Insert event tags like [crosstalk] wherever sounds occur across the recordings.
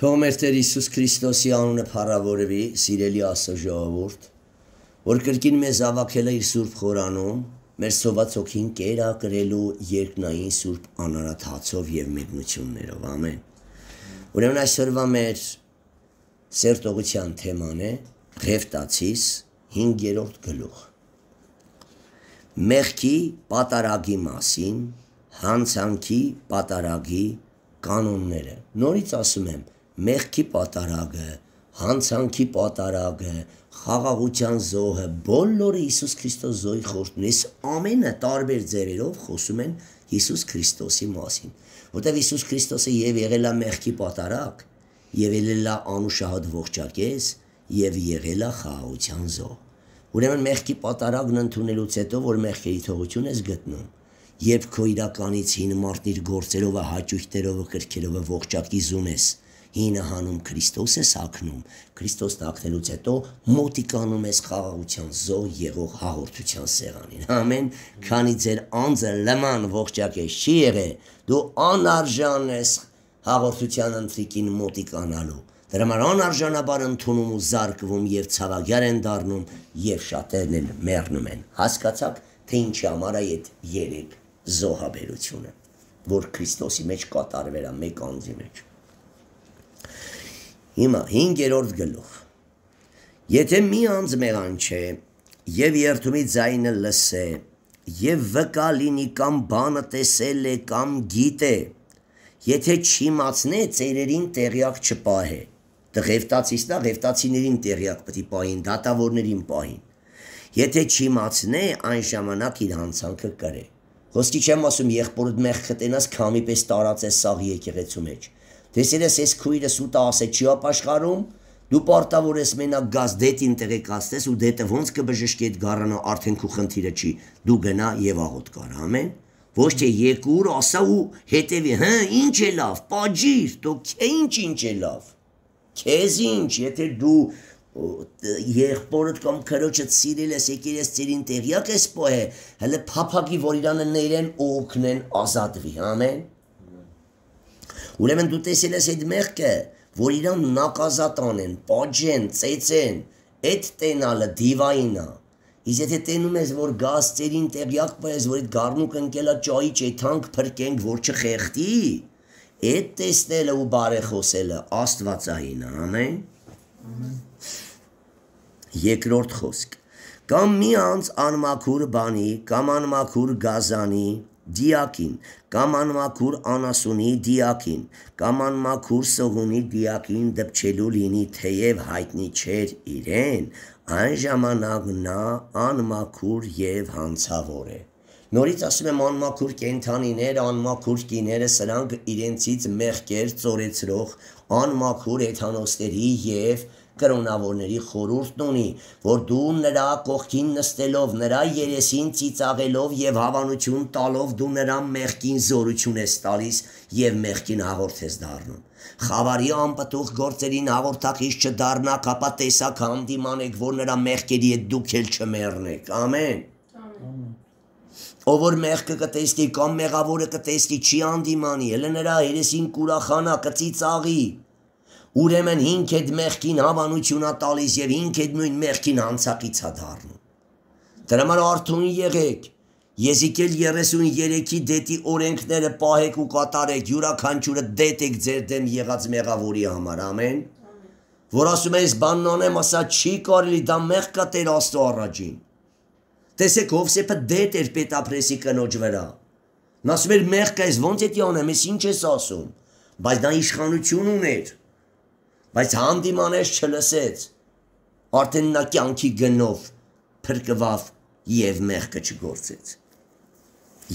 Թող մեր Տեր Հիսուս Քրիստոսի անունը փառավորվի, սիրելի Աստծո ժողովուրդ, որ կրկին մեզ ավակել է իր Սուրբ Խորանում, մեր սոված ոգին կերա կրելու երկնային Սուրբ անարատ հացով եւ մեկնություններով։ Ամեն։ Ուրեմն այսօրվա մեր սերտողության թեման է Ղևտացիս 5-րդ գլուխ։ Մեղքի պատարագի մասին, հանցանքի պատարագի կանոնները։ Նորից ասում եմ, մեղքի պատարագը, հանցանքի պատարագը, խաղաղության զոհը, բոլորը Հիսուս Քրիստոս զոհի խորհուրդն է։ Այս ամենը տարբեր ձևերով խոսում են Հիսուս Քրիստոսի մասին, որտեղ Հիսուս Քրիստոսը եւ եղել է մեղքի պատարագ, եւ ելել է անուշահատ ողջակես, եւ եղել է խաղաղության զոհ։ Ուրեմն մեղքի պատարագն ընդունելուց հետո, որ մեղքերի թողություն ես գտնում, երբ քո իրականից հին մարդիր գործերով, հաճույքներով, կրքերով ողջակի զուն ես, հինը հանում Քրիստոս ես ակնում, Քրիստոսն ակնելուց հետո մոտիկանում ես խաղաղության զո եղող հաղորդության սեղանին։ Ամեն, քանի ձեր անձը լման ողջակես չի եղել, դու անարժան ես հաղորդության ընթրիկին մոտիկանալու։ Դրա համար անարժանաբար ընդունում ու զարկվում եւ ցավագյար են դառնում եւ շատերն էլ մեռնում են։ Հասկացաք, թե ինչի համար է այդ երեք զոհաբերությունը, որ Քրիստոսի մեջ կատարվել է մեկ անձի մեջ։ Հիմա 5-րդ գլուխ։ Եթե մի անձ մեղան չէ եւ երթումի ձայնը լսե եւ վկա լինի կամ բանը տեսել է կամ գիտե, եթե չիմացնե ծերերին տեղյակ չպահե, դղևտացիստա դղևտացիներին տեղյակ պետք է պահին, դատավորներին պահին։ Եթե չիմացնե այն ժամանակ իր հանցանքը կրե։ Խոսքի չեմ ասում եղբորդ մեղ կտենաս քամի պես տարած է սաղ եկեղեցու մեջ Տեսերես ես քույրս ու տասը չի ապաշխարում, դու պարտավոր ես մենակ գազ դետին տեղեկացնես ու դետը ոնց կբժշկի այդ գարանա արդեն քու խնդիրը չի։ Դու գնա եւ աղոտ կար, ամեն։ Ոչ թե երկուր ասա ու հետեւի, հա, ինչ է լավ, պաջիր, դու քե ինչ ինչ է լավ։ Քեզ ինչ, եթե դու եղբորդ կամ քրոջդ սիրել ես, եկել ես ծերին տեղյակ ես պոհե, հələ փափակի որ իրանը ներեն օգնեն ազատվի, ամեն։ Ուրեմն դու տեսել ես այդ մեղքը, որ իրան նակազատան են, պատժեն, ծեծեն, այդ տենալը դիվայինն է։ Իսկ եթե տենում ես, որ գազերին տեղյակ պայես, որ այդ գառնուկ ընկելա ճայի չեթանք փրկենք, որ չխեղդի, այդ տեսնելը ու բարեխոսելը աստվածային է, ամեն։ Երկրորդ խոսք կամ մի անց անմաքուր բանի, կամ անմաքուր գազանի, դիակին, կամ անմաքուր անասունի դիակին, կամ անմաքուր սողունի դիակին դպչելու լինի թեև հայտնի չէր իրեն, այն ժամանակ նա անմաքուր եւ հանցավոր է։ Նորից ասում եմ անմաքուր կենթանիներ, անմաքուր կիները, սրանք իրենցից մեղքեր ծորեցրող անմաքուր էթանոսների եւ և կրոնավորների խորհուրդն ունի, որ դու նրա կողքին նստելով, նրա երեսին ծիծաղելով եւ հավանություն տալով դու նրան մեղքին զորություն ես տալիս եւ մեղքին հաղորդես դառնում։ Խավարի անպտուղ գործերին հաղորդակից չդառնաք, ապա տեսակ հանդիմանեք, որ նրա մեղքերի հետ դուք էլ չմեռնեք։ Ամեն։ Ով որ մեղքը կտեսնի կամ մեղավորը կտեսնի, չի անդիմանի, հենց նրա երեսին կուրախանա, կծիծաղի ուրեմն ինքդ մեղքին հավանությունա տալիս եւ ինքդ նույն մեղքին անցակիցա դառնում։ Դրա համար արթուն եղեք։ Եզիկել 33-ի դետի օրենքները պահեք ու կատարեք, յուրաքանչյուրը դետեք ձեր դեմ եղած մեղավորի համար, ամեն։ Որ ասում է, ես բանն անեմ, ասա չի կարելի, դա մեղքա Տեր Աստծո առաջին։ Տեսեք Հովսեփը դետ էր պետապրեսի կնոջ վրա։ Նա ասում էր մեղքա ես ո՞նց էդի անեմ, ես ինչ ես ասում։ Բայց դա իշխանություն ուներ բայց հանդիմանես չլսեց։ Արդեն նա կյանքի գնով փրկվավ եւ մեղքը չգործեց։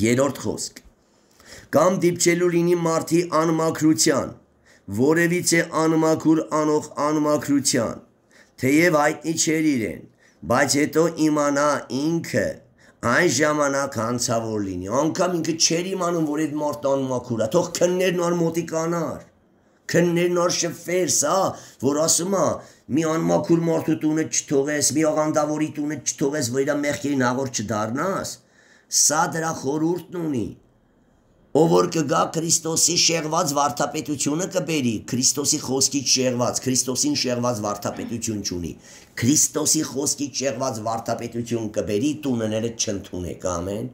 Երրորդ խոսք։ Կամ դիպչելու լինի մարդի անմաքրության, որևիցե անմաքուր անող անմաքրության, թեև հայտնի չէր իրեն, բայց հետո իմանա ինքը այն ժամանակ հանցավոր լինի, անգամ ինքը չէր իմանում, որ այդ մարդն անմաքուր է, թող քններն ու արմոտի կանար քններն արշվեր սա, հա, որ ասում է մի անմաքուր մարդու տունը չթողես, մի աղանդավորի տունը չթողես, որ իր մեղքերին աղոր չդառնաս։ Սա դրա խորուրդն ունի։ Ով որ կգա Քրիստոսի շեղված վարդապետությունը կբերի, Քրիստոսի խոսքից շեղված, Քրիստոսին շեղված վարդապետություն չունի։ Քրիստոսի խոսքից շեղված վարդապետություն կբերի, տունները չընդունեք, ամեն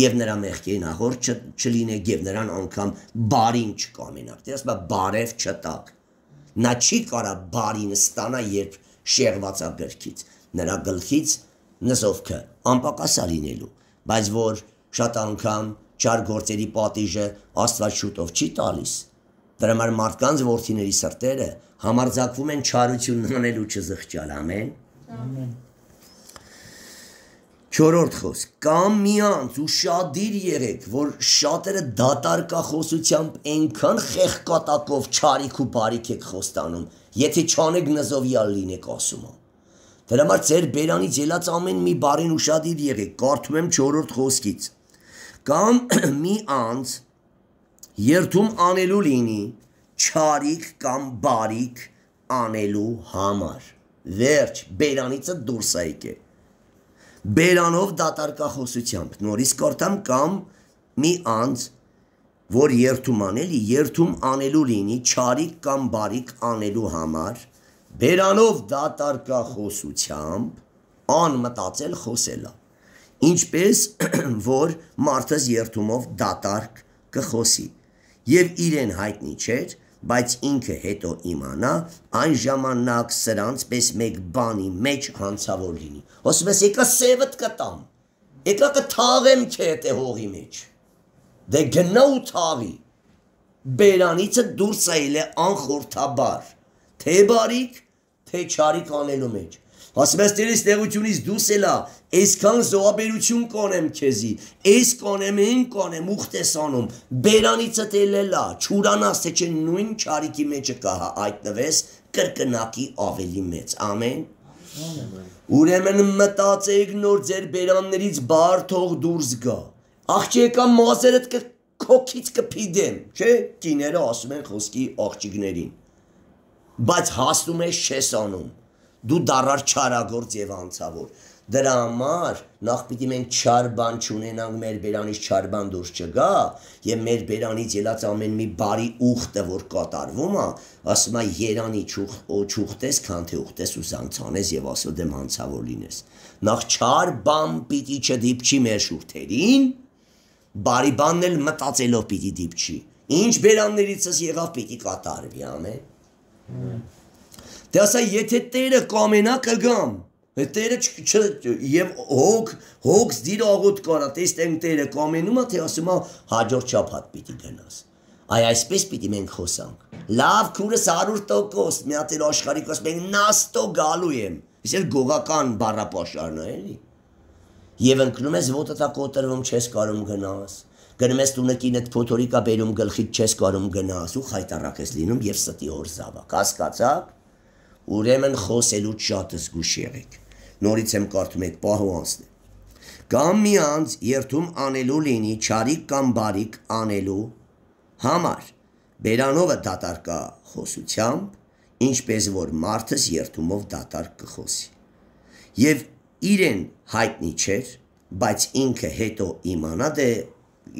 եւ նրա մեղքերին հաղորդ չլինեք եւ նրան անգամ բարին չկամենաք։ Դերս բա բարև չտակ։ Նա չի կարա բարին ստանա, երբ շեղված է գրքից։ Նրա գլխից նզովքը անպակասա լինելու, բայց որ շատ անգամ չար գործերի պատիժը Աստված շուտով չի տալիս։ Դրա համար մարդկանց worth-իների սրտերը համարձակվում են չարություն անելու չզղջալ, ամեն։ Ամեն։ 4-րդ խոսք. կամ միանց ու շադիր եղեք, որ շատերը դատարկախոսությամբ այնքան խեղկատակով ճարիք ու բարիք եք խոստանում, եթե չանեք նզովյալ լինեք ասում եմ։ Դրա համար ձեր բերանից ելած ամեն մի բարին ու շադիր եղեք, կարդում եմ 4-րդ խոսքից։ Կամ [clears throat] միանց երթում անելու լինի ճարիք կամ բարիք անելու համար։ Վերջ, բերանիցը դուրս ա եկել բերանով դատարկախոսությամբ նորից կորտամ կամ մի անձ որ երթում անելի երթում անելու լինի ճարիկ կամ բարիկ անելու համար բերանով դատարկախոսությամբ անմտածել խոսելա ինչպես [clears throat] որ մարդը երթումով դատարկ կխոսի եւ իրեն հայտնի չէր բայց ինքը հետո իմանա, այն ժամանակ սրանց պես մեկ բանի մեջ հանցավոր լինի։ Ասում ես, եկա սևդ կտամ։ Եկա կթաղեմ քետ է հողի մեջ։ Դե գնա ու թաղի։ Բերանիցը դուրս այլ է անխորթաբար, թե բարիք, թե չարիք անելու մեջ։ Ասում ես Տերես տեղությունից դուս էլա, այսքան զոհաբերություն կանեմ քեզի, այս կանեմ այն կանեմ ուխտ ես անում, բերանիցը տելելա, չուրանաս թե չէ նույն ճարիքի մեջը կահա այտնվես կրկնակի ավելի մեծ։ Ամեն։ Ուրեմն մտածեք նոր ձեր բերաններից բար թող դուրս գա։ Աղջիկա մազերդ կ քոքից կփիդեմ, չէ՞։ Կիները ասում են խոսքի աղջիկներին։ Բայց հասնում է շեսանում դու դարար չարագործ եւ անցավոր։ Դրա համար նախ պիտի մենք չար բան չունենանք մեր բերանից չար բան դուրս չգա եւ մեր բերանից ելած ամեն մի բարի ուխտը որ կատարվում է ասում է երանի ճուխ ճուխտես քան թե ուխտես ուսանցանես եւ ասո դեմ անցավոր լինես նախ չար բան պիտի չդիպչի մեր շուրթերին բարի բանն էլ մտածելով պիտի դիպչի ինչ բերաններիցս եղավ պիտի կատարվի ամեն Դե ասա, եթե Տերը կամենա կգամ։ Դե Տերը եւ հոգ հոգ դիր աղոտ կարա, տեստեմ Տերը կամենումա, թե ասում է հաջորդ շաբաթ պիտի գնաս։ Այ այսպես պիտի մենք խոսանք։ Լավ, քուրս 100% մի հատ էլ աշխարհի կոս մենք նաստո գալու եմ։ Իսկ էլ գողական բառապաշարն է, էլի։ Եվ ընկնում ես ոտը տա կոտրվում չես կարող գնաս։ Գնում ես տունը կինդ փոթորիկա բերում գլխիդ չես կարող գնաս ու խայտարակ ես լինում եւ ստի օր զավակ։ Հասկացա՞ք ուրեմն խոսելուց շատ զգուշ եղեք։ Նորից եմ կարդում եք պահո անցնի։ Կամ մի անձ երթում անելու լինի չարիկ կամ բարիկ անելու համար բերանովը դատարկա խոսությամբ, ինչպես որ մարդս երթումով դատարկ կխոսի։ Եվ իրեն հայտնի չէր, բայց ինքը հետո իմանա դե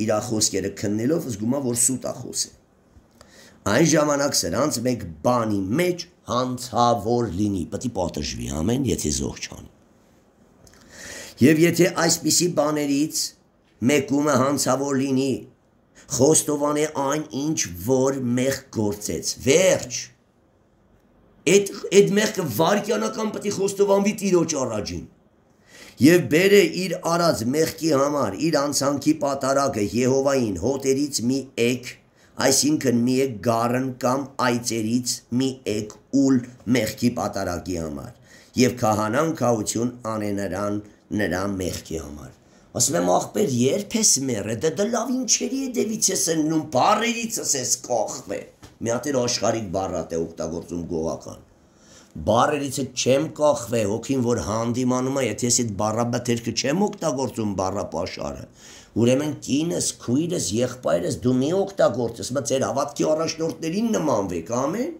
իր խոսքերը քննելով զգումա որ սուտ է խոսել։ Այն ժամանակ սրանց մեկ բանի մեջ հանցավոր լինի, պետք է պատժվի ամեն, եթե զոհ չանի։ Եվ եթե այսպիսի բաներից մեկումը հանցավոր լինի, խոստովան է այն, ինչ որ մեղ գործեց։ Վերջ։ Այդ այդ մեղքը վարքյանական պետք է խոստովանվի Տիրոջ առաջին եւ բերե իր արած մեղքի համար իր անցանքի պատարակը Եհովային հոտերից մի եկ, այսինքն մի եկ գառն կամ այծերից մի եկ ուլ մեղքի պատարակի համար եւ քահանան քաություն անե նրան նրա մեղքի համար ասում եմ ախպեր երբ ես մերը դա դե դա դե լավ ինչերի է դեվից ես ըննում բարերից ես կողմե մի հատ էր աշխարհիկ բառատ է օգտագործում գողական բարերից չեմ կողմե հոգին որ հանդիմանում է եթե ես այդ բառաբաթերքը չեմ օգտագործում բառապաշարը Ուրեմն կինս, քույրս, եղբայրս դու մի օգտագործես, մա ծեր հավատքի առաջնորդներին նմանվեք, ամեն։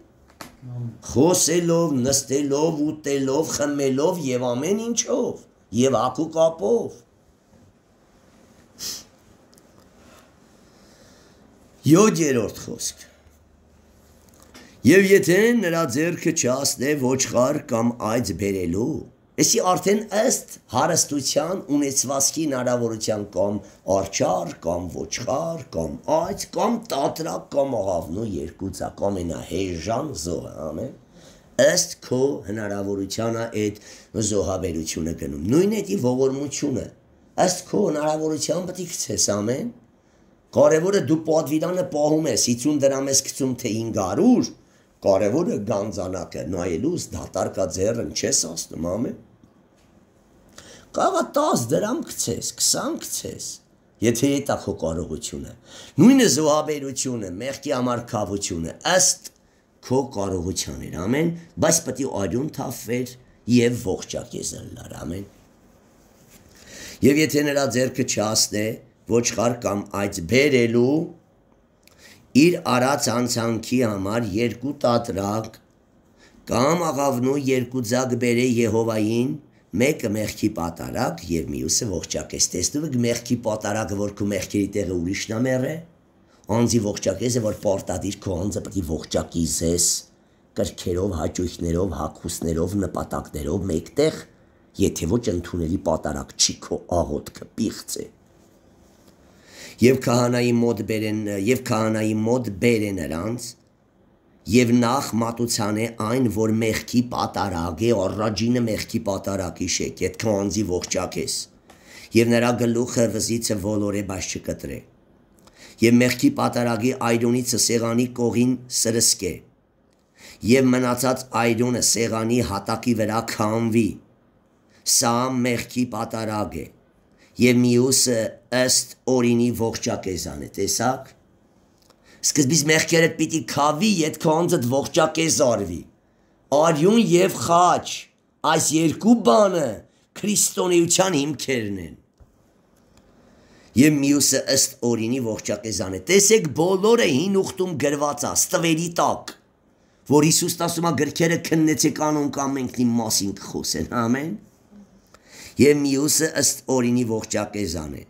Խոսելով, նստելով, ուտելով, խմելով եւ ամեն ինչով, եւ ակու կապով։ Յոջերորդ խոսք։ Եվ եթե նրա ձեռքը չհասնե ոչխար կամ այծ բերելու, Եսի արդեն ըստ հարստության ունեցվածքի հնարավորության կամ արճար, կամ ոչխար, կամ այծ, կամ տատրակ, կամ աղավնու երկուցա, կամ այնահեժան զոհը, ամեն ըստ քո հնարավորությանը այդ զոհաբերությունը գնում։ Նույնն է դի ողորմությունը։ Ըստ քո հնարավորության պետք է քցես ամեն։ Կարևորը դու պատվիրանը պահում ես 50 դրամ ես գցում թե 500 Կարևորը գանձանակը, նայելուս դատարկա ձեռն չես ասնում ամեն։ Կաղա 10 դրամ գցես, 20 գցես, եթե հետա քո կարողությունը։ Նույնը զոհաբերությունը, մեղքի համար քավությունը, ըստ քո կարողությաներ, ամեն, բայց պետք է արյուն թափվեր եւ ողջակեզ լար, ամեն։ Եվ եթե նրա ձեռքը չհասնե ոչխար կամ այդ բերելու իր արած անցանքի համար երկու տատրակ կամ աղավնու երկու ձագ բերե Եհովային, մեկը մեղքի պատարակ եւ մյուսը ողջակես։ Տեսնում եք մեղքի պատարակը, որ քո մեղքերի տեղը ուրիշն է մեռը, անձի ողջակեսը, որ պարտադիր քո անձը պետք է ողջակի զես կրքերով, հաճույքներով, հակուսներով, նպատակներով մեկտեղ, եթե ոչ ընդունելի պատարակ չի քո աղոթքը, պիղծ է եւ քահանայի մոտ բերեն եւ քահանայի մոտ բերեն նրանց եւ նախ մատուցան է այն որ մեղքի պատարագ է առաջինը մեղքի պատարագի շեք այդ քանձի ողջակես եւ նրա գլուխը վզիցը ոլորե բաշ չկտրե եւ մեղքի պատարագի այրոնիցը սեղանի կողին սրսկե եւ մնացած այրոնը սեղանի հատակի վրա քամվի սա մեղքի պատարագ է եւ մյուսը ըստ օրինի ողջակեզան է, տեսակ։ Սկզբից մեղքերդ պիտի քավի, իդ քո անձդ ողջակեզ արվի։ Արյուն եւ խաչ, այս երկու բանը քրիստոնեության հիմքերն են։ Եմ մյուսը ըստ օրինի ողջակեզան է։ Տեսեք, բոլորը հին ուխտում գրված է, ստվերի տակ, որ Հիսուսն ասում է գրքերը քննեցեք անոնք ամենքնի մասին կխոսեն։ Ամեն։ Ա եւ մյուսը ըստ օրինի ողջակեզան է։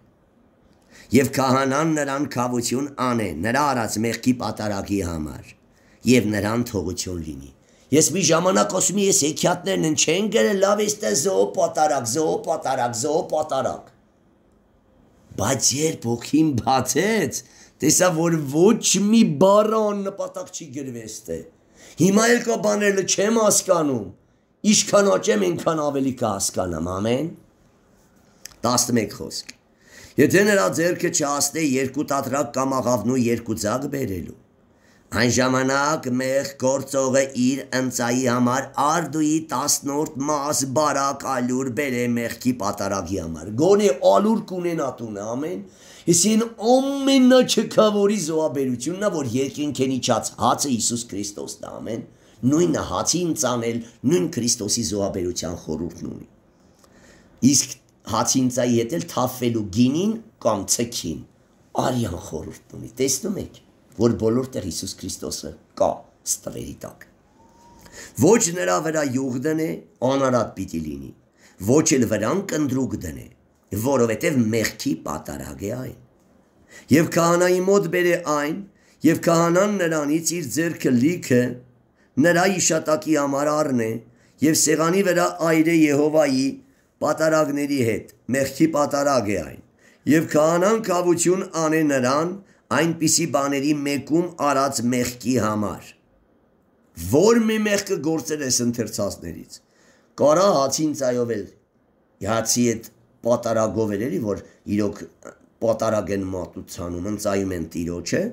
Եվ քահանան նրան քավություն անե նրա արած մեղքի պատարագի համար եւ նրան թողություն լինի։ Ես մի ժամանակ ասում եմ, ես հեքիաթներն չեն գրել, լավ է, ստե զոհ պատարակ, զոհ պատարակ, զոհ պատարակ։ Բայց երբ ոգին բացեց, տեսա, որ ոչ մի բառը աննպատակ չի գրվել ստե։ Հիմա էլ կա բաները չեմ հասկանում Ինչքան աճեմ, այնքան ավելի կհասկանամ, ամեն։ 11 խոսք։ Եթե նրա ձեռքը չհասնե երկու տատրակ կամ աղավնու երկու ցակ բերելու, այն ժամանակ մեղ գործողը իր ընծայի համար արդուի 18 մաս բարակ ալուր բերե մեղքի պատարագի համար։ Գոնե ալուր կունենա տունը, ամեն։ Իսին ամենաչքավորի զոհաբերությունն է, որ երկինքենի չած հացը Հիսուս Քրիստոսն է, ամեն։ ամեն նույնը հացին ծանել, նույն Քրիստոսի զոհաբերության խորհուրդն ունի։ Իսկ հացին ծայի հետ էլ թափվելու գինին կամ ցքին արյան խորհուրդն ունի։ Տեսնում եք, որ բոլորտեղ Հիսուս Քրիստոսը կա ստվերի տակ։ Ոչ նրա վրա յուղ դնե, անարատ պիտի լինի։ Ոչ էլ վրան կնդրուկ դնե, որովհետև մեղքի պատարագ է այն։ Եվ քահանայի մոտ բերե այն, եւ քահանան նրանից իր ձեռքը լիքը նրա իշտակի համար առնե եւ սեղանի վրա այրե Եհովայի պատարագների հետ մեղքի պատարագ է այն եւ քահանան կավություն անե նրան այնպիսի բաների մեկում արած մեղքի համար որ մի մեղքը գործել ես ընթերցածներից կարա հացին ծայով էլ հացի այդ պատարագով էլ էլի որ իրոք պատարագ են մատուցանում ընծայում են տիրոջը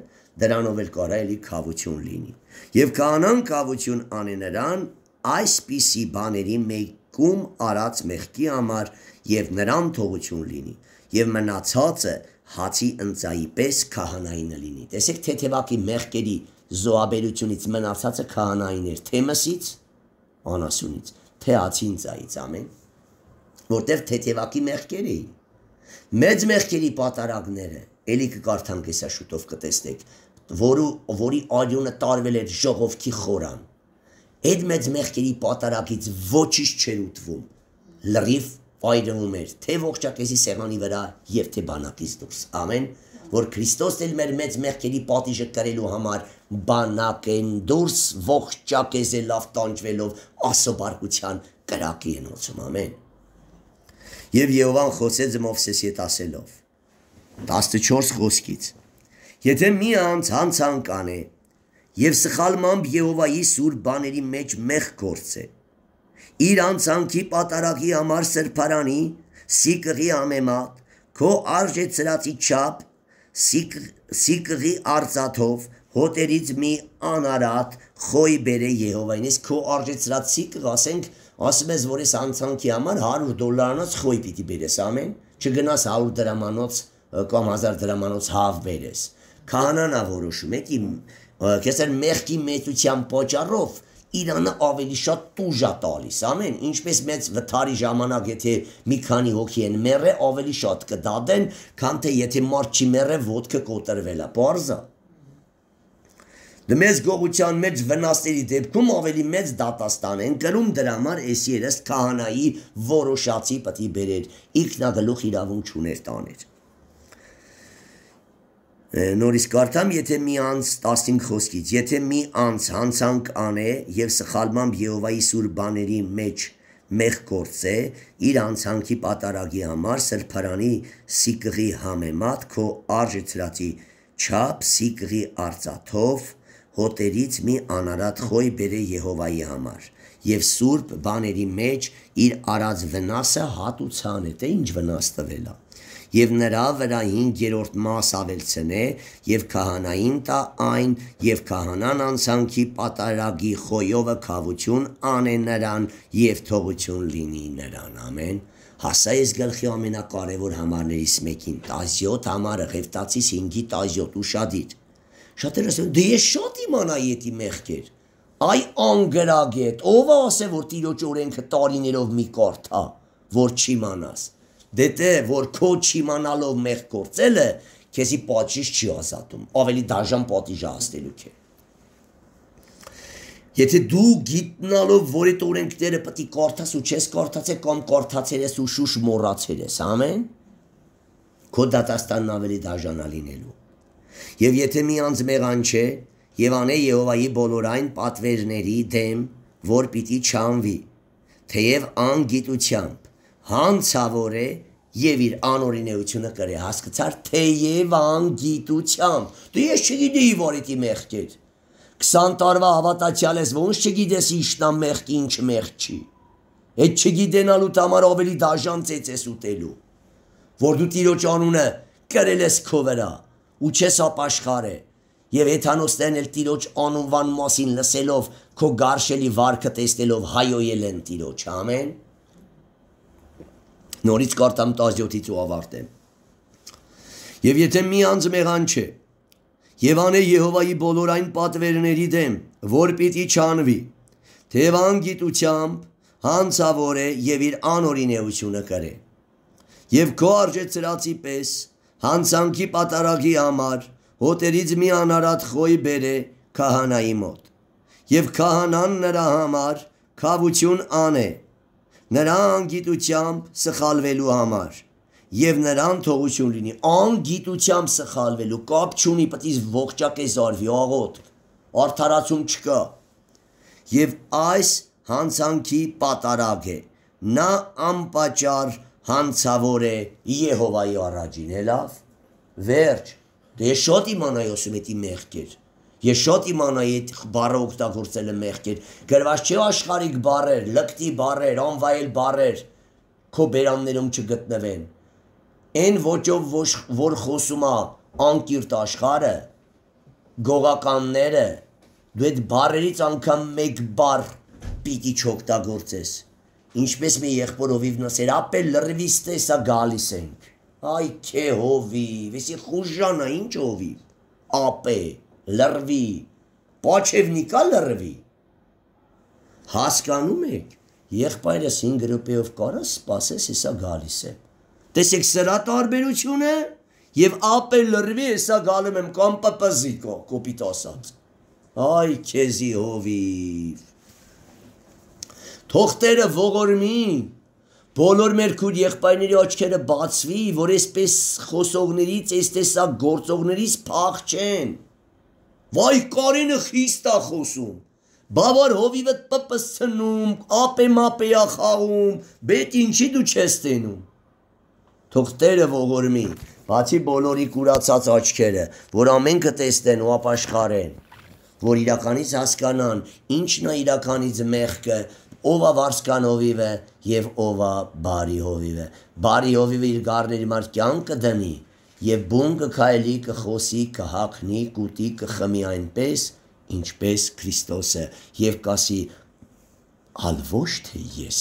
դրանով էլ կարելի կավություն լինի։ Եվ կանան կավություն անի նրան այսպիսի բաների մեկում արած մեղքի համար եւ նրան թողություն լինի։ Եվ մնացածը հացի ընծայի պես քահանային լինի։ Տեսեք թեթևակի մեղքերի զոհաբերությունից մնացածը քահանային էր, թե մսից, անասունից, թե հացի ընծայից ամեն, որտեղ թեթևակի մեղքեր էին։ Մեծ մեղքերի պատարագները, ելի կկարդանք հեսա շուտով կտեսնեք, որու, որի արյունը տարվել էր ժողովքի խորան։ Այդ մեծ մեղքերի պատարակից ոչինչ չեր ուտվում։ Լրիվ վայրում էր թե ողջակեզի սեղանի վրա եւ թե բանակից դուրս։ Ամեն որ Քրիստոսն էլ մեր մեծ մեղքերի պատիժը կրելու համար բանակեն դուրս ողջակեզը լավ տանջվելով ասոբարկության կրակի ենոցում ամեն։ Եվ Եհովան խոսեց Մովսեսի հետ ասելով 14 խոսքից Եթե մի անց հանցան կանե եւ սխալմամբ Եհովայի սուր բաների մեջ մեղ գործե, իր անցանքի պատարակի համար սրբարանի, սիկղի ամեմատ, քո արժե ծրացի չափ, սիկ, սիկղի արծաթով հոտերից մի անարատ խոյ բերե Եհովային, իսկ քո արժե ծրած սիկղ, ասենք, ասում ես, որ ես անցանքի համար 100 դոլարանոց խոյ պիտի բերես, ամեն, չգնաս 100 դրամանոց կամ 1000 դրամանոց հավ բերես քահանանա որոշում է իմ կեսեր մեղքի մեծության պատճառով Իրանը ավելի շատ տուժ է տալիս, ամեն ինչպես մեծ վթարի ժամանակ, եթե մի քանի հոգի են մեռը, ավելի շատ կդադեն, քան թե եթե մարդ չի մեռը, ոդկը կոտրվել է, բարձա։ Դմեզ դե գողության մեջ վնասների դեպքում ավելի մեծ դատաստան են կրում դրա համար էս երես քահանայի որոշացի պտի բերեր, ինքնագլուխ իրավունք չուներ տաներ նորից կարդամ, եթե մի անց 15 խոսքից, եթե մի անց հանցանք անե եւ սխալմամբ Եհովայի սուր բաների մեջ մեղ գործե իր անցանքի պատարագի համար սրբարանի սիկղի համեմատ քո արժե ծրացի չափ սիկղի արծաթով հոտերից մի անարատ խոյ բերե Եհովայի համար եւ սուրբ բաների մեջ իր արած վնասը հատուցան է թե ինչ վնաս տվելա եւ նրա վրա 5-րդ մաս ավելցնե եւ քահանային տա այն եւ քահանան անցանքի պատարագի խոյովը խավություն անե նրան եւ թողություն լինի նրան ամեն հասա ես գլխի ամենակարևոր համարներից մեկին 17 համարը ղեվտացիս 5-ի 17 ուշադիր շատերը ասում դե ես շատ իմանայի էտի մեղքեր այ անգրագետ ով է ասե որ տիրոջ օրենքը տարիներով մի կարթա որ չի մանաս դե թե դե, որ քո չիմանալով մեղ գործելը քեզի պատժից չի ազատում, ավելի դաժան պատիժ աստելու քե։ Եթե դու գիտնալով որ այդ օրենքները պետք է կարդաս ու չես կարդացել կամ կարդացել ես ու շուշ մոռացել ես, ամեն քո դատաստանն ավելի դաժանա լինելու։ Եվ եթե մի անձ մեղան չէ, եւ անե Եհովայի բոլոր այն պատվերների դեմ, որ պիտի չանվի, թեև անգիտությամբ հանցավոր է եւ իր անօրինեությունը կրե հասկացար թեև անգիտությամբ դու դե ես չգիտեի որ դի մեղք է 20 տարվա հավատացյալ ես ոնց չգիտես ինչնա մեղք ինչ մեղք չի այդ չգիտենալու համար ավելի դաժան ծեծ ես ուտելու որ դու տիրոջ անունը կրել ես քո վրա ու չես ապաշխարե Եվ եթանոստեն էլ տիրոջ անունվան մասին լսելով, քո գարշելի վարկը տեսնելով հայոյել են տիրոջ, ամեն նորից կարդամ 17-ից ու ավարտեմ։ Եվ եթե մի անձ մեղան չէ, եւ անե Եհովայի բոլոր այն պատվերների դեմ, որ պիտի չանվի, թեև անգիտությամբ հանցավոր է եւ իր անօրինեությունը կրե։ Եվ քո արժե ծրացի պես հանցանքի պատարագի համար հոտերից մի անարատ խոյ բերե քահանայի մոտ։ Եվ քահանան նրա համար քավություն անե նրան գիտությամբ սխալվելու համար եւ նրան թողություն լինի անգիտությամբ սխալվելու կապ չունի պետք է ողջակե զարվի աղոտ արդարացում չկա եւ այս հանցանքի պատարագ է նա անպաճար հանցավոր է Եհովայի առաջին է լավ վերջ դե շատ իմանայ ասում է դի մեղքեր Ես շատ իմանայի այդ բառը օգտագործելը մեղք էր։ Գրված չէ աշխարհիկ բառեր, լկտի բառեր, անվայել բառեր քո բերաններում չգտնվեն։ Այն ոճով որ խոսում է անկիրտ աշխարը, գողականները, դու այդ բառերից անգամ մեկ բառ պիտի չօգտագործես։ Ինչպես մի եղբորովիվ նսեր, ապե լրվիս տեսա գալիս ենք։ Այ քեհովի, վեսի խուժանա ինչ ովի։ Ապե լրվի, պաչևնիկա լրվի։ Հասկանում եք, եղբայրս 5 րոպեով կարա սպասես, հեսա գալիս է։ Տեսեք սրա տարբերությունը եւ ապե լրվի, հեսա գալում եմ կամ պպզիկո, կոպիտ ասած։ Այ քեզի հովիվ։ Թողտերը ողորմի, բոլոր մեր քուր եղբայրների աչքերը բացվի, որ այսպես խոսողներից, այս տեսակ գործողներից փախ չեն։ Վայ Կարինը խիստ է խոսում։ Բավար հովիվը պպսցնում, ապեմապեա խաղում, բետ ինչի դու չես տենում։ Թող Տերը ողորմի, բացի բոլորի կուրացած աչքերը, որ ամենքը տեսնեն ու ապաշխարեն, որ իրականից հասկանան, ինչն է իրականից մեղքը, ով է վարսկան հովիվը եւ ով է բարի հովիվը։ Բարի հովիվը իր գառների մար կյանքը դնի, եւ բուն կքայելի կխոսի, կհակնի, կուտի, կխմի այնպես, ինչպես Քրիստոսը եւ կասի «Ալ ոչ թե ես,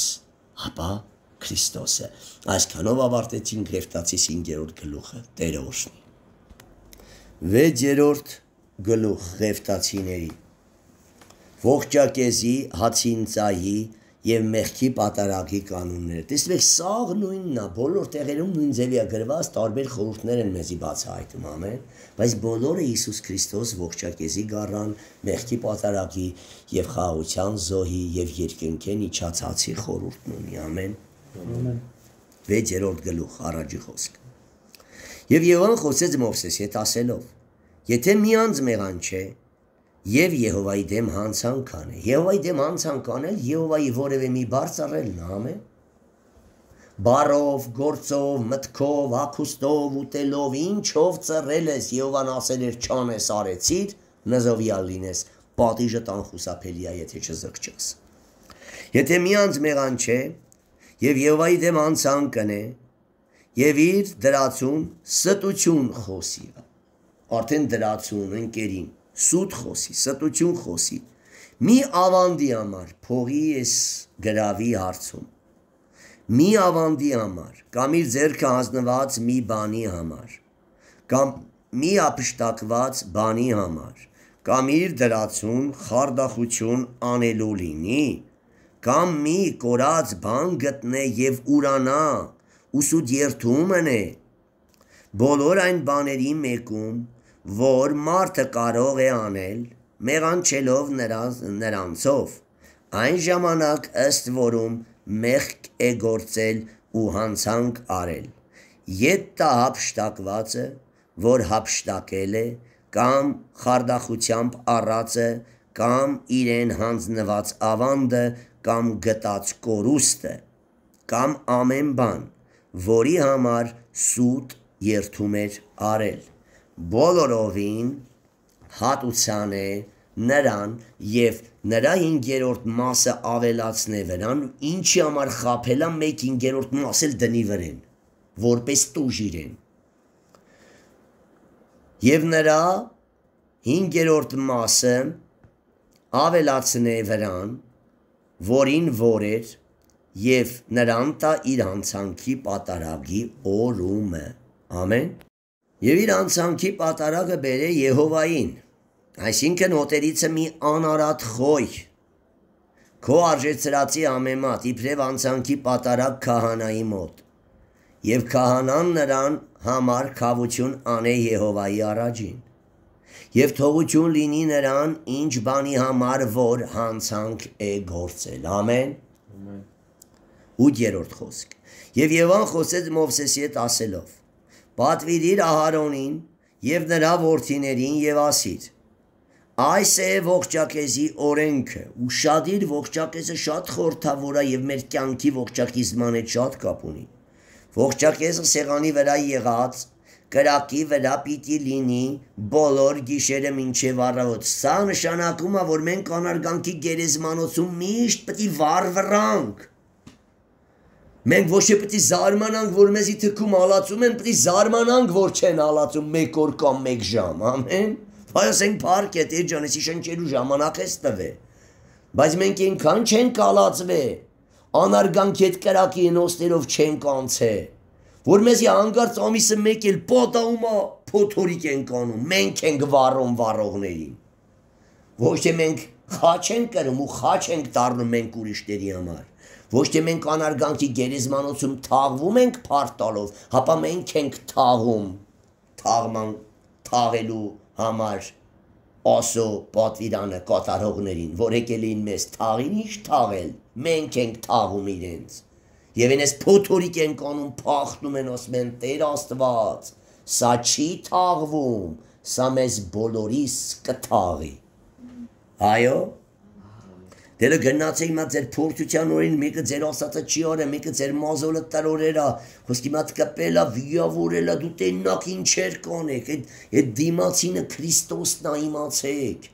ապա Քրիստոսը»։ Այսքանով ավարտեցին Գրեֆտացի 5-րդ գլուխը Տեր օրհնի։ 6-րդ գլուխ Գրեֆտացիների Ողջակեզի, Հացինցայի, եւ մեղքի պատարագի կանոնները։ Տեսեք, սաղ նույնն է, բոլոր տեղերում նույն ձևի է գրված, տարբեր խորհուրդներ են մեզի բացահայտում ամեն, բայց բոլորը Հիսուս Քրիստոս ողջակեզի գառան, մեղքի պատարագի եւ խաղաղության զոհի եւ երկնքեն իջացածի խորհուրդն ունի, ամեն։ Ամեն։ 6-րդ գլուխ առաջի խոսք։ Եվ Եվան խոսեց Մովսեսի հետ ասելով. Եթե մի անձ մեղան չէ, Եվ Եհովայի դեմ հանցան կանել։ Եհովայի դեմ հանցան կանել Եհովայի որևէ մի բարձրելն ամեն բարով, գործով, մտքով, ակուստով, ուտելով, ինչով ծռել ես, Եհովան ասել էր չանես արեցիր, նզովյալ լինես, պատիժը տան խուսափելի է, եթե չզղջաս։ Եթե միանց մեղան չէ, եւ Եհովայի դեմ անցան կնե, եւ իր դրացում ստություն խոսի։ Արդեն դրացում ընկերին սուտ խոսի, ստություն խոսի։ Մի ավանդի համար փողի ես գրավի հարցում։ Մի ավանդի համար կամ իր ձերքը հանձնված մի բանի համար կամ մի ապշտակված բանի համար կամ իր դրացում խարդախություն անելու լինի կամ մի կորած բան գտնե եւ ուրանա ուսուդ երթում ընե բոլոր այն բաների մեկում որ մարդը կարող է անել մեղանչելով նրանց նրանցով այն ժամանակ ըստ որում մեղք է գործել ու հանցանք արել ետ տա հապշտակվածը որ հապշտակել է կամ խարդախությամբ առածը կամ իրեն հանձնված ավանդը կամ գտած կորուստը կամ ամեն բան, որի համար սուտ երթում էր արել բոլորովին հատուցան է նրան եւ նրա 5-րդ մասը ավելացնե վրան, ինչի համար խափելա 1/5-րդ մասը դնի վրեն, որպես տուժ իրեն։ Եվ նրա 5-րդ մասը ավելացնե վրան, որին որ էր եւ նրան տա իր անցանքի պատարագի օրումը։ Ամեն եւ իր անցանքի պատարագը բերե Եհովային, այսինքն հոտերիցը մի անարատ խոյ, քո արժեցրածի ամեմատ իբրև անցանքի պատարակ քահանայի մոտ, եւ քահանան նրան համար խավություն անե Եհովայի առաջին, եւ թողություն լինի նրան ինչ բանի համար որ հանցանք է գործել, ամեն։ Ամեն։ 8-րդ խոսք։ Եվ Եվան խոսեց Մովսեսի հետ ասելով պատվիրիր Ահարոնին եւ նրա որդիներին եւ ասիր. Այս է ողջակեզի օրենքը, ու շադիր ողջակեզը շատ խորթավոր է եւ մեր կյանքի ողջակիզման հետ շատ կապ ունի։ Ողջակեզը սեղանի վրա եղած կրակի վրա պիտի լինի բոլոր գիշերը մինչև առավոտ։ Սա նշանակում է, որ մենք անարգանքի գերեզմանոցում միշտ պիտի վարվրանք, Մենք ոչ թե պետք է զարմանանք, որ մեզի թքում ալացում են, պետք է զարմանանք, որ չեն ալացում 1 օր կամ 1 ժամ, ամեն։ Բայց այն парկ է, դե ջանեսի շնչելու ժամանակ էս տվե։ Բայց մենք այնքան չենք ալացվե։ Անարգանք այդ կրակի նոստերով չենք անցե։ Որ մեզի հանգարց ամիսը մեկ էլ պատաումա փոթորիկ ենք անում, մենք ենք վառում վառողներին։ Ոչ թե մենք խաչ ենք կրում ու խաչ ենք դառնում մենք ուրիշների համար։ Ոչ թե մենք անարգանքի գերեզմանոցում թաղվում ենք փարտալով, հապա մենք ենք թաղում թաղման թաղելու համար ասո պատվիրանը կատարողներին, որ եկել էին մեզ թաղին ինչ թաղել, մենք ենք թաղում իրենց։ Եվ այնպես փոթորիկ են կանում, փախնում են ասում են Տեր Աստված, սա չի թաղվում, սա մեզ բոլորիս կթաղի։ Այո, Դերը գնացե հիմա ձեր փորձության օրին մեկը ձեր ասածը չի արը, մեկը ձեր մազոլը տրորերա, խոսքի մատ կպելա, վիավորելա, դու տեննակ ինչեր կանեք, այդ այդ դիմացինը Քրիստոսն է իմացեք։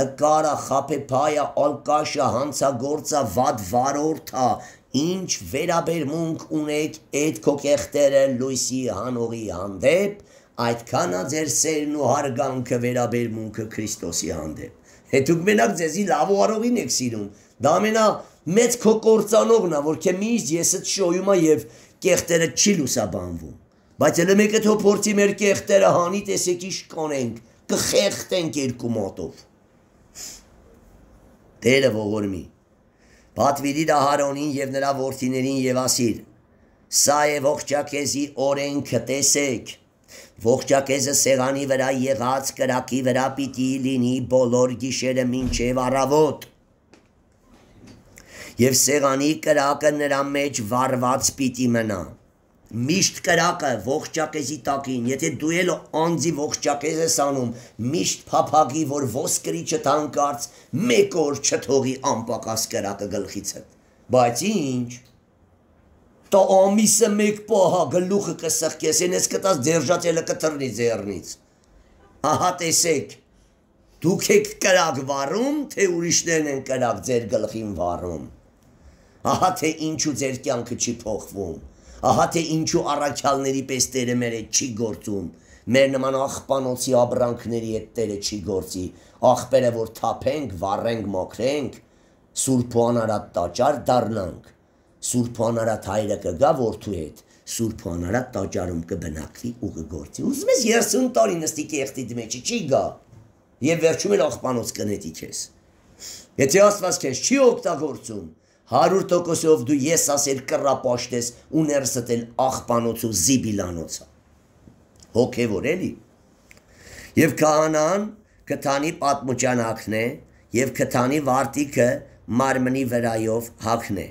Տկարա, խափեփայա, ալկաշա, հանցագործա, վատ վարորդա, ինչ վերաբերմունք ունեք այդ քո կեղտերը լույսի հանողի հանդեպ, այդքան է ձեր սերն ու հարգանքը վերաբերմունքը Քրիստոսի հանդեպ։ Թե դուք մենակ ձեզի լավ ու արողին եք սիրում։ Դա ամենա մեծ քո կործանողն է, որ քե միշտ եսը շոյում է եւ կեղտերը չի լուսաբանվում։ Բայց ելը մեկը թո փորձի մեր կեղտերը հանի տեսեք իշ կանենք, կխեղտենք երկու մոտով։ Տերը ողորմի։ Պատվիրիր Ահարոնին եւ նրա որդիներին եւ ասիր. Սա է ողջակեզի օրենքը տեսեք Ողջակեզը սեղանի վրա եղած կրակի վրա պիտի լինի բոլոր գիշերը մինչև առավոտ։ Եվ սեղանի կրակը նրա մեջ վառված պիտի մնա։ Միշտ կրակը ողջակեզի տակին, եթե դու էլ անձի ողջակեզ ես անում, միշտ փափագի, որ ոսկրի չթանկարծ մեկ օր չթողի անպակաս կրակը գլխիցդ։ Բայց ինչ տա ամիսը մեկ պահա գլուխը կսխկես, են ես կտաս ձերժացելը կտրնի ձերնից։ Ահա տեսեք, դուք եք կրակ վարում, թե ուրիշներն են կրակ ձեր գլխին վարում։ Ահա թե ինչու ձեր կյանքը չի փոխվում։ Ահա թե ինչու առաքյալների պես Տերը մեր հետ չի գործում։ Մեր նման աղբանոցի աբրանքների հետ Տերը չի գործի։ Աղբերը որ թափենք, վառենք, մокրենք, Սուրբ ու անարատ տաճար դառնանք Սուրբ Հանարատ հայրը կգա որդու հետ, Սուրբ Հանարատ տաճարում կբնակվի ու կգործի։ Ուզում ես 30 տարի նստի կեղտի դմեջի, չի գա։ Եվ վերջում էլ աղբանոց կնետի քեզ։ Եթե Աստված քեզ չի օգտագործում, 100%-ով դու ես ասել կռապաշտես ու ներսդ էլ աղբանոց ու զիբիլանոցա։ Հոգևոր էլի։ Եվ քահանան կթանի պատմուճանակն է եւ կթանի վարտիքը մարմնի վրայով հագն է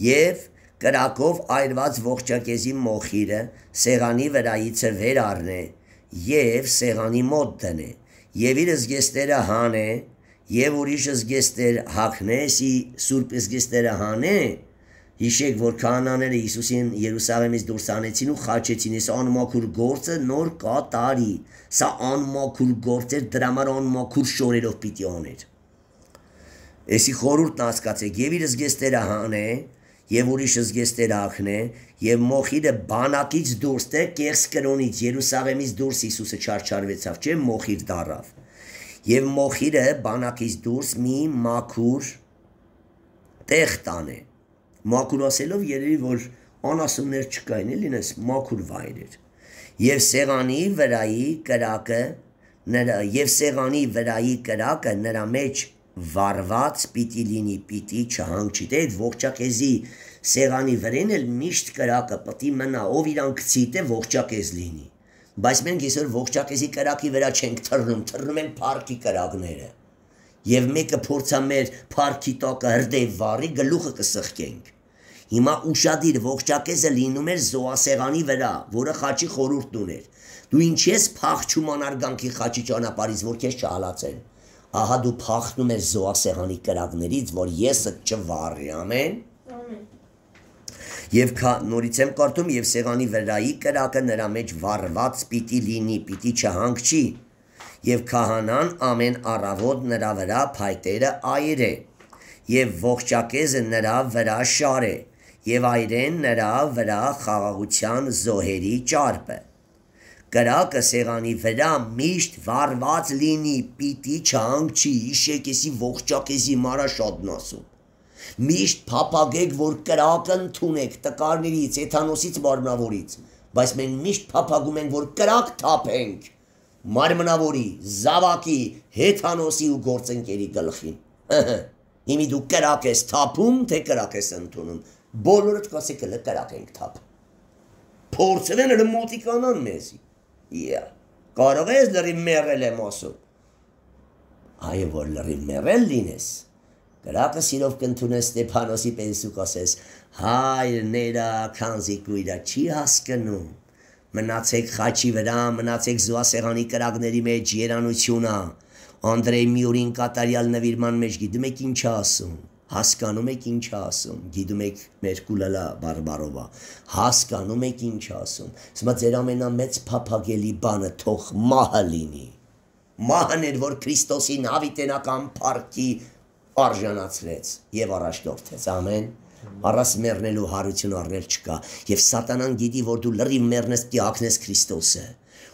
եւ կրակով այրված ողջակեզի մոխիրը սեղանի վրայիցը վեր առնե եւ սեղանի մոտ դնե եւ իր զգեստերը հանե եւ ուրիշ զգեստեր հակնեսի սուրբ զգեստերը հանե Հիշեք, որ քահանաները Հիսուսին Երուսաղեմից դուրս անեցին ու խաչեցին, այս անմաքուր գործը նոր կատարի։ Սա անմաքուր գործ էր, դրա համար անմաքուր շորերով պիտի աներ։ Էսի խորհուրդն հասկացեք, եւ իր զգեստերը հանե, եւ ուրիշ զգեստեր ախնե եւ մոխիրը բանակից դուրս տե կեղս կրոնից Երուսաղեմից դուրս Հիսուսը չարչարվեցավ, չէ՞ մոխիր դարավ։ Եվ մոխիրը բանակից դուրս մի մաքուր տեղ տան է։ Մաքուր ասելով երևի որ անասուններ չկային, էլի նես մաքուր վայրեր։ Եվ սեղանի վրայի կրակը նրա եւ սեղանի վրայի կրակը նրա մեջ վարված պիտի լինի, պիտի չհանք, չիտե, այդ ողջակեզի սեղանի վրեն էլ միշտ կրակը պտի մնա, ով իրան գցիտ է ողջակեզ լինի։ Բայց մենք այսօր ողջակեզի կրակի վրա չենք թռնում, թռնում են парքի կրակները։ Եվ մեկը փորձա մեր парքի տակը հրդեհ վարի, գլուխը կսխկենք։ Հիմա ուշադիր ողջակեզը լինում էր զոհասեղանի վրա, որը խաչի խորուրդն ուներ։ Դու ինչ ես փախչում անարգանքի խաչի ճանապարհից, որ քեզ չհալացեն ահա դու փախնում ես զոասեղանի կրակներից, որ եսը չվառի, ամեն։ Եվ քա նորից եմ կարդում եւ սեղանի վրայի կրակը նրա մեջ վառված պիտի լինի, պիտի չհանգչի։ Եվ քահանան ամեն առավոտ նրա վրա փայտերը այրե։ Եվ ողջակեզը նրա վրա շարե։ Եվ այրեն նրա վրա խաղաղության զոհերի ճարպը կրակը սեղանի վրա միշտ վառված լինի, պիտի չհանգչի, իշեկեսի ողջակեսի մարա շատնասում։ Միշտ փափագեք, որ կրակը ընդունեք տկարներից, էթանոսից մարմնավորից, բայց մենք միշտ փափագում ենք, որ կրակ թափենք մարմնավորի, զավակի, հեթանոսի ու գործընկերի գլխին։ Հիմի դու կրակ ես թափում, թե կրակ ես ընդունում։ Բոլորը կասեք, հլը կրակ ենք թափ։ Փորձել են հլը մոտիկանան մեզի Կարող ես լրիվ մեղել եմ ասում։ Այո, որ լրիվ մեղել լինես։ Գրակը սիրով կընթունես Ստեփանոսի պես ու կասես. «Հայրները քանզի գույրը չի հասկնում»։ Մնացեք խաչի վրա, մնացեք զուասեղանի կրակների մեջ երանությունը։ Անդրեյ Մյուրին կատարյալ նվիրման մեջ գիտում եք ինչ ասում հասկանում եք ինչ ասում, գիտում եք Մերկուլալա Բարբարովա, հասկանում եք ինչ ասում։ Հիմա ձեր ամենամեծ փափագելի բանը թող մահը լինի։ Մահն էր, որ Քրիստոսին հավիտենական փառքի արժանացրեց եւ առաջնորդեց։ Ամեն։ Առաս մեռնելու հարություն առնել չկա եւ սատանան գիտի, որ դու լրիվ մեռնես, դի ակնես Քրիստոսը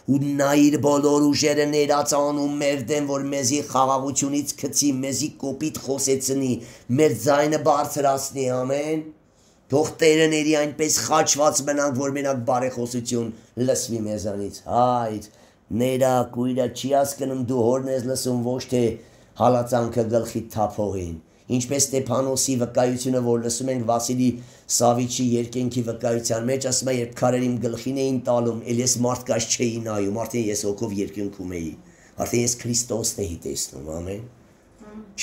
ու նա իր բոլոր ուժերը ներած անում մեր դեմ, որ մեզի խաղաղությունից գցի, մեզի կոպիտ խոսեցնի, մեր ձայնը բարձրացնի, ամեն։ Թող տերեների այնպես խաչված մնանք, որ մենակ բարեխոսություն լսվի մեզանից։ Հայր, ներա քույրը չի հասկանում դու հորն ես լսում ոչ թե հալածանքը գլխի թափողին։ Ինչպես Ստեփանոսի վկայությունը, որ լսում ենք Վասիլի Սավիչի երկենքի վկայության մեջ, ասում է, երբ քարերիմ գլխին էին տալում, ել ես մարդկաց չէի նայում, արդեն ես հոգով երկնքում էի։ Արդեն ես Քրիստոսն էի տեսնում, ամեն։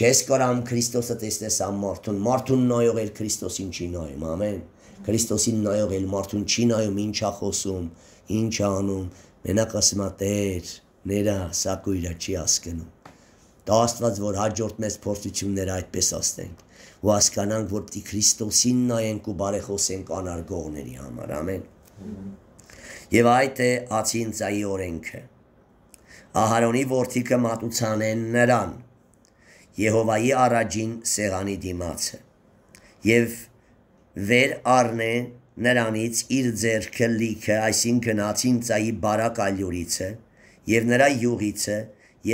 Չես կարամ Քրիստոսը տեսնես ամ մարդուն, մարդուն նայող էր Քրիստոսին չի նայում, ամեն։ Քրիստոսին նայող էլ մարդուն չի նայում, ինչ է խոսում, ինչ անում։ Մենակ ասում է Տեր, ներա, սա կույրը չի հասկանում։ Տա Աստված, որ հաջորդ մեզ փորձությունները այդպես աստենք, ու հասկանանք, որ պիտի Քրիստոսին նայենք ու բարեխոսենք անարգողների համար, ամեն։ Եվ այդ է ացինցայի օրենքը։ Ահարոնի որդիքը մատուցան են նրան, Եհովայի առաջին սեղանի դիմացը։ Եվ վեր առնե նրանից իր ձերքը լիքը, այսինքն ացինցայի բարակ ալյուրիցը, եւ նրա յուղիցը,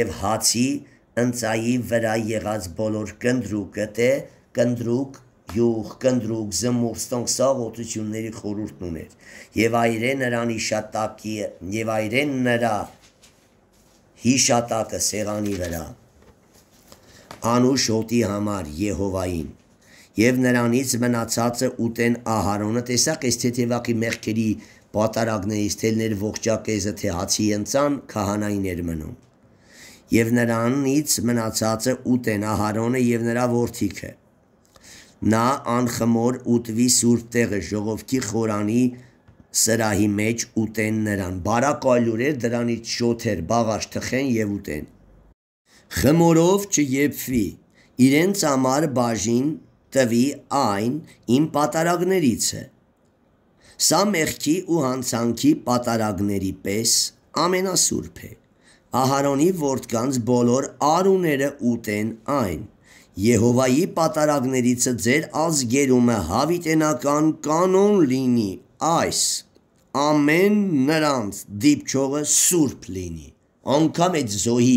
եւ հացի ընծայի վրա եղած բոլոր կնդրուկը թե կնդրուկ յուղ, կնդրուկ, զմուխ, ստոնք սա ողջությունների խորհուրդն ուներ։ Եվ այրեն նրան իշատակի, եւ այրեն նրա հիշատակը սեղանի վրա։ Անուշ հոտի համար Եհովային եւ նրանից մնացածը ուտեն Ահարոնը տեսակ այս թեթևակի մեղքերի պատարագներից թելներ ողջակեզը թե հացի ընցան քահանային էր մնում եւ նրանից մնացած է ուտեն Ահարոնը եւ նրա որդիքը։ Նա անխմոր ուտվի սուրբ տեղը ժողովքի խորանի սրահի մեջ ուտեն նրան։ Բարակալյուրեր դրանից շոթեր բաղաշ թխեն եւ ուտեն։ Խմորով չեփվի։ Իրենց համար բաժին տվի այն իմ պատարագներից է։ Սա մեղքի ու հանցանքի պատարագների պես ամենասուրբ է։ Ահարոնի որդկանց բոլոր արուները ուտեն այն։ Եհովայի պատարագներից ձեր ազգերումը հավիտենական կանոն լինի այս. ամեն նրանց դիպչողը սուրբ լինի։ Անկամ այդ զոհի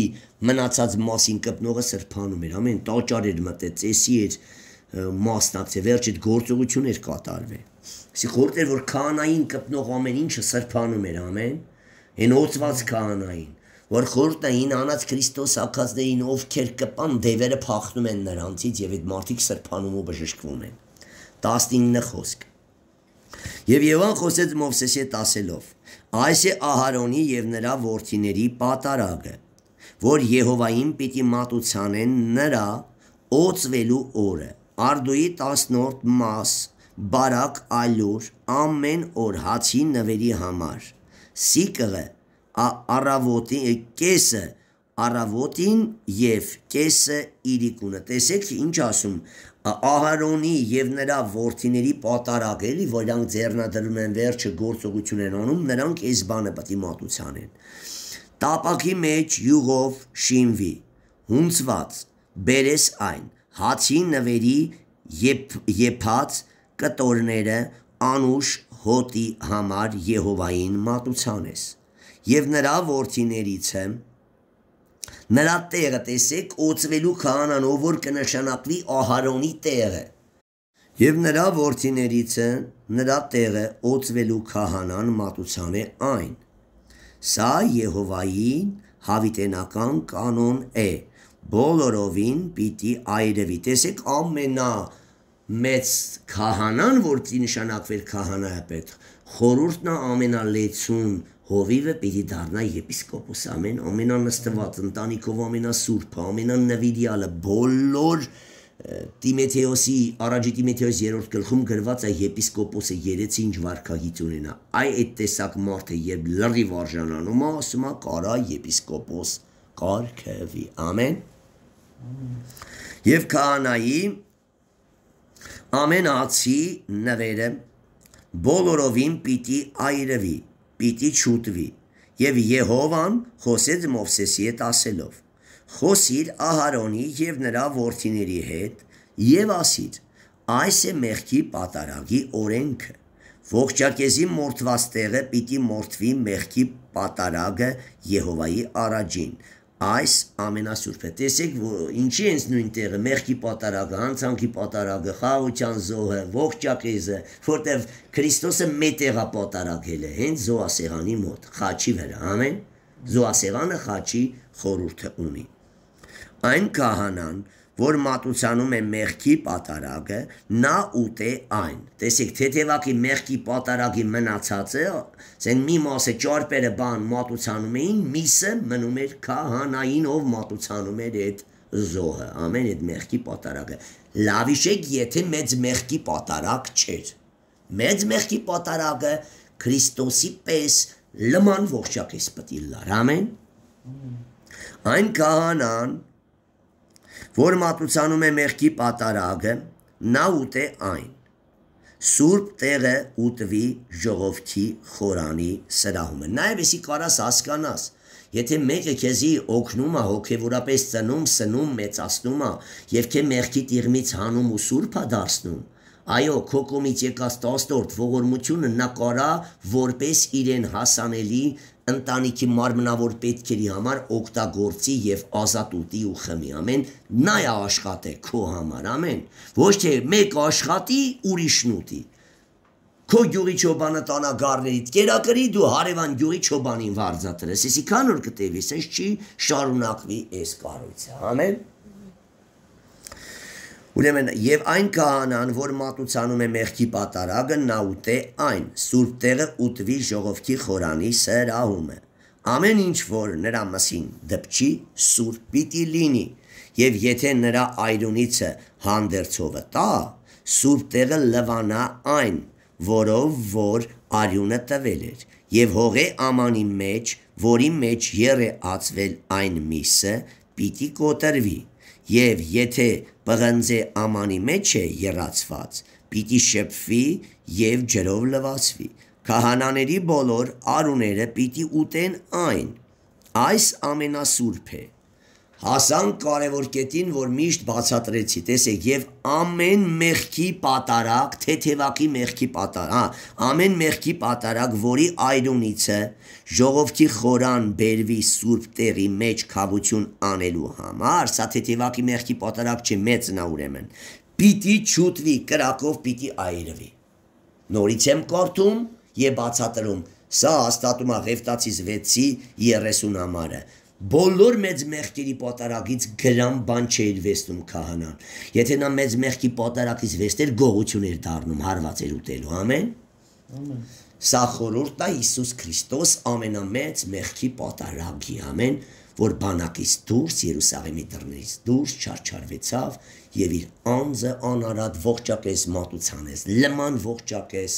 մնացած մասին կպնողը սրբանում էր, ամեն տաճար էր մտեց, էսի էր մասնակցե, վերջը գործողություն էր կատարվել։ Սի խորտ էր, որ քահանային կպնող ամեն ինչը սրբանում էր, ամեն, հեն օծված քահանային որ խորտային անած Քրիստոս ակածներին, ովքեր կպան դևերը փախնում են նրանցից եւ այդ մարդիկ սրբանում ու բժշկվում են։ 19 խոսք։ Եվ Եվան խոսեց Մովսեսի տասելով. Այս է Ահարոնի եւ նրա որդիների պատարագը, որ Եհովային պիտի մատուցանեն նրա օծվելու օրը։ Արդուի 10-րդ մաս բարակ ալյուր ամեն օր հացի նվերի համար։ Սիկը առավոտին, կեսը առավոտին եւ կեսը իրիկունը։ Տեսեք ինչ ասում Ահարոնի եւ նրա որդիների պատարագ էլի, որոնք ձեռնադրում են վերջը գործողություն են անում, նրանք այս բանը պետք է մատուցան են։ Տապակի մեջ յուղով շինվի, հունցված, բերես այն, հացի նվերի եփ եփած կտորները անուշ հոտի համար Եհովային մատուցան ես եւ նրա ворթիներից է նրա տեղը տեսեք օծվելու քանանով որ կնշանակվի Ահարոնի տեղը եւ նրա ворթիներից է նրա տեղը օծվելու քահանան մատուցան է այն սա Եհովայի հավիտենական կանոն է բոլորովին պիտի այրևի տեսեք ամենա մեծ քահանան որ նշանակվեր քահանայապետ խորուրդն ամենալեցուն հովիվը պիտի դառնա եպիսկոպոս ամեն ամենանստված ընտանիքով ամենասուրբը ամենանվիդիալը բոլոր Տիմեթեոսի առաջի Տիմեթեոս 3-րդ գլխում գրված է եպիսկոպոսը երեցի ինչ վարքագիծ ունենա այ այդ տեսակ մարդը երբ լրի վարժանանում է ասում է կարա եպիսկոպոս կարգեւի ամեն եւ քահանայի ամենացի նվերը բոլորովին պիտի այրվի պիտի չուտվի։ Եվ Եհովան խոսեց Մովսեսի հետ ասելով. Խոսիր Ահարոնի եւ նրա որդիների հետ եւ ասիր. այս է մեղքի պատարագի օրենքը։ Ողջակեզի մորթված տեղը պիտի մորթվի մեղքի պատարագը Եհովայի առաջին, այս ամենասուրբը։ Տեսեք, ինչի հենց նույն տեղը, մեղքի պատարագը, հանցանքի պատարագը, խաղության զոհը, ողջակեզը, որտեվ Քրիստոսը մետեղա պատարագել է հենց զոհասեղանի մոտ, խաչի վրա, ամեն։ Զոհասեղանը խաչի խորհուրդը ունի։ Այն քահանան, որ մատուցանում է մեղքի պատարագը, նա ուտե այն։ Տեսեք, թեթևակի մեղքի պատարագի մնացածը, ասենք մի մասը ճարպերը բան մատուցանում էին, միսը մնում էր քահանային, ով մատուցանում էր այդ զոհը, ամեն այդ մեղքի պատարագը։ Լավիշեք, եթե մեծ մեղքի պատարագ չէր։ Մեծ մեղքի պատարագը Քրիստոսի պես լման ողջակես պտի լար, ամեն։ Այն կահանան, որ մատուցանում է մեղքի պատարագը, նա ուտե այն։ Սուրբ տեղը ուտվի ժողովրդի խորանի սրահումը։ Նաև էսի կարաս հասկանաս, Եթե մեկը քեզի օգնում է հոգևորապես ծնում, սնում, մեծացնում է եւ քե մեղքի տիղմից հանում ու սուրբ է դարձնում, այո, քո կողմից եկած 10-րդ ողորմությունը նա կարա որպես իրեն հասանելի ընտանիքի մարմնավոր պետքերի համար օգտագործի եւ ազատ ուտի ու խմի ամեն նա է աշխատե քո համար ամեն ոչ թե մեկ աշխատի ուրիշն ուտի քո յուղի ճոբանը տանա գարներից կերակրի դու հարևան յուղի ճոբանին վարձատրես իսի քանոր կտեվիս ես չի շարունակվի այս կառույցը ամեն Ուրեմն եւ այն քահանան, որ մատուցանում է մեղքի պատարագը, նա ուտե այն, սուրբ տեղը ուտվի ժողովքի խորանի սրահումը։ Ամեն ինչ, որ նրա մասին դպչի, սուրբ պիտի լինի, եւ եթե նրա այրունիցը հանդերձովը տա, սուրբ տեղը լվանա այն, որով որ արյունը տվել էր, եւ հողե ամանի մեջ, որի մեջ երը ածվել այն միսը, պիտի կոտրվի։ Եվ եթե պղնձե ամանի մեջ է երացված, պիտի շփվի եւ ջրով լվացվի։ Քահանաների բոլոր արուները պիտի ուտեն այն։ Այս ամենասուրբ է հասանք կարևոր կետին, որ միշտ բացատրեցի, տեսեք, եւ ամեն մեղքի պատարակ, թեթևակի մեղքի պատարակ, հա, ամեն մեղքի պատարակ, որի այրունիցը ժողովրդի խորան բերվի սուրբ տեղի մեջ խավություն անելու համար, սա թեթևակի մեղքի պատարակ չի, մեծն է ուրեմն։ Պիտի ճուտվի, կրակով պիտի այրվի։ Նորից եմ կարդում եւ բացատրում։ Սա հաստատում է Ղևտացի 6-ի 30 համարը բոլոր մեծ մեղքերի պատարագից գրամ բան չէր վեստում քահանան։ Եթե նա մեծ մեղքի պատարագից վեստեր, գողություն էր դառնում, հարված էր ուտելու, ամեն։ Ամեն։ Սա խորհուրդն է Հիսուս Քրիստոս ամենամեծ մեղքի պատարագի, ամեն, որ բանակից դուրս Երուսաղեմի դռներից դուրս չարչարվեցավ եւ իր անձը անարատ ողջապես մատուցանես, լման ողջապես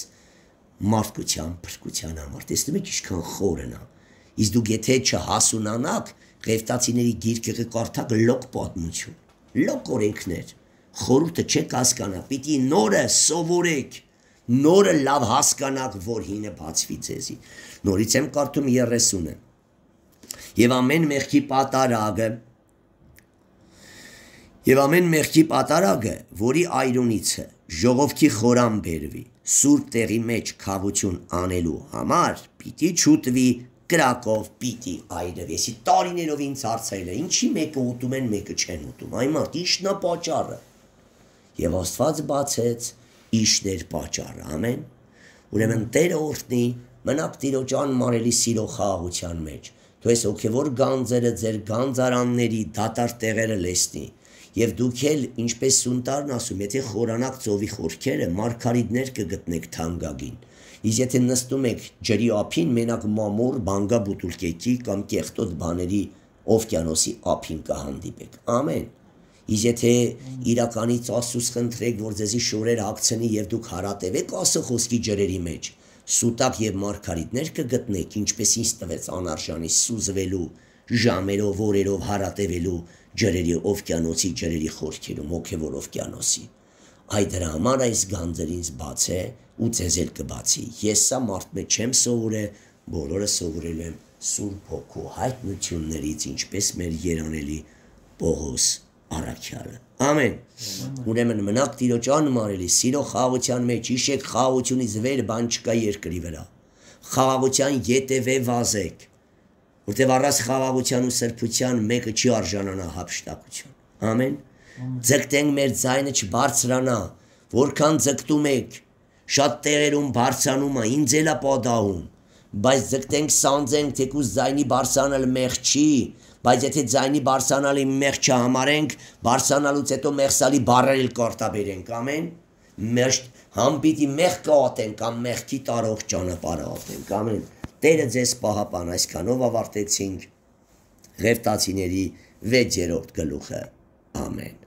մարդկության, փրկության համար։ Տեսնում եք ինչքան խորն է նա Իսկ դուք եթե չհասունանաք, Ղևտացիների դիրքը կարդակ լոկ պատմություն, լոկ օրենքներ։ Խորհուրդը չեք հասկանա, պիտի նորը սովորեք, նորը լավ հասկանաք, որ հինը բացվի ձեզի։ Նորից եմ կարդում 30-ը։ Եվ ամեն մեղքի պատարագը Եվ ամեն մեղքի պատարագը, որի այրունիցը ժողովքի խորան բերվի, սուրբ տեղի մեջ խավություն անելու համար, պիտի չուտվի կրակով պիտի այրև, եսի տարիներով ինձ հարցրել է, ինչի մեկը ուտում են, մեկը չեն ուտում, այմ արդ իշնա պաճարը։ Եվ աստված բացեց իշներ պաճարը, ամեն, ուրեմ են տերը որդնի, մնակ տիրոջան մարելի սիրո խաղաղության մեջ, դու ես ոգևոր գանձերը ձեր գանձարանների դատար տեղերը լեսնի, Եվ դուք էլ ինչպես Սունտարն ասում, եթե խորանակ ծովի խորքերը մարգարիդներ կգտնեք թանգագին, Իսկ եթե նստում եք ջրի ափին, մենակ մամուր, բանգա բուտուլկեկի կամ կեղտոտ բաների օվկիանոսի ափին կհանդիպեք։ Ամեն։ Իսկ եթե իրականից Աստծուց խնդրեք, որ ձեզի շորերը հագցնի եւ դուք հարատևեք ասոխոսքի ջրերի մեջ, սուտակ եւ մարգարիտներ կգտնեք, ինչպես ինձ տվեց անարժանի սուզվելու ժամերով, օրերով հարատևելու ջրերի օվկիանոսի ջրերի խորքերում, հոգևոր օվկիանոսի։ ով այ դրա համար այս գանձեր ինձ բաց է ու ցեզ էլ կբացի ես սա մարդ մեջ չեմ սովորել բոլորը սովորել են Սուրբ Հոգու հայտնություններից ինչպես մեր երանելի Պողոս Արաքյալը ամեն ուրեմն մնաք Տիրոջ անմարելի սիրո խաղության մեջ իշեք խաղությունից վեր բան չկա երկրի վրա խաղաղության յետևե վազեք որտեվ առած խաղաղության ու սրբության մեկը չի արժանանա հապշտակություն ամեն ձգտենք մեր ձայնը չբարձրանա, որքան ձգտում եք, շատ տեղերում բարձանում է, ինձ էլ է պատահում, բայց ձգտենք սանձենք, թեկուզ ձայնի բարձանալ մեղ չի, բայց եթե ձայնի բարձանալի մեղ չհամարենք, բարձանալուց հետո մեղսալի բարեր էլ կարտաբերենք, ամեն, մեր համ պիտի մեղ կատենք, կամ մեղքի տարող ճանապարհը ապրենք, ամեն, Տերը ձեզ պահապան, այսքանով ավարտեցինք Ղևտացիների 6-րդ գլուխը։ Ամեն։